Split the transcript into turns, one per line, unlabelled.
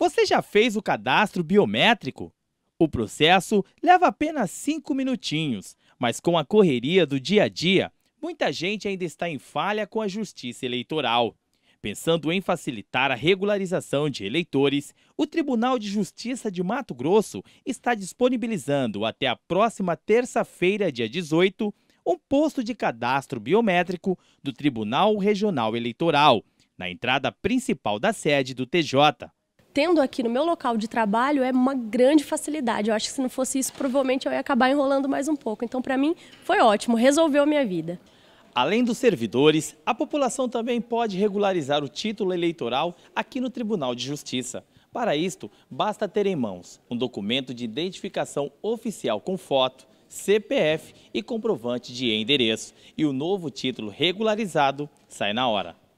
Você já fez o cadastro biométrico? O processo leva apenas 5 minutinhos, mas com a correria do dia a dia, muita gente ainda está em falha com a justiça eleitoral. Pensando em facilitar a regularização de eleitores, o Tribunal de Justiça de Mato Grosso está disponibilizando até a próxima terça-feira, dia 18, um posto de cadastro biométrico do Tribunal Regional Eleitoral, na entrada principal da sede do TJ
tendo aqui no meu local de trabalho é uma grande facilidade. Eu acho que se não fosse isso, provavelmente eu ia acabar enrolando mais um pouco. Então, para mim, foi ótimo, resolveu a minha vida.
Além dos servidores, a população também pode regularizar o título eleitoral aqui no Tribunal de Justiça. Para isto, basta ter em mãos um documento de identificação oficial com foto, CPF e comprovante de endereço. E o novo título regularizado sai na hora.